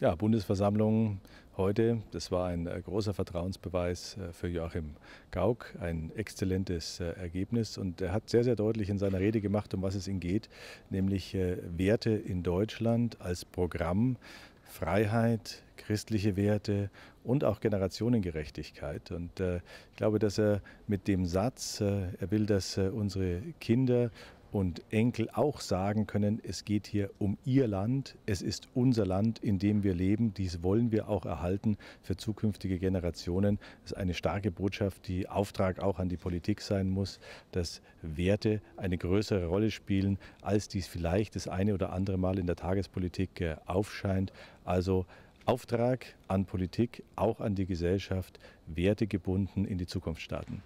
Ja, Bundesversammlung heute, das war ein äh, großer Vertrauensbeweis äh, für Joachim Gauck, ein exzellentes äh, Ergebnis und er hat sehr, sehr deutlich in seiner Rede gemacht, um was es ihm geht, nämlich Werte in Deutschland als Programm, Freiheit, christliche Werte und auch Generationengerechtigkeit. Und ich glaube, dass er mit dem Satz, er will, dass unsere Kinder und Enkel auch sagen können, es geht hier um ihr Land, es ist unser Land, in dem wir leben, dies wollen wir auch erhalten für zukünftige Generationen. Das ist eine starke Botschaft, die Auftrag auch an die Politik sein muss, dass Werte eine größere Rolle spielen, als dies vielleicht das eine oder andere Mal in der Tagespolitik äh, aufscheint. Also Auftrag an Politik, auch an die Gesellschaft, Werte gebunden in die Zukunft starten.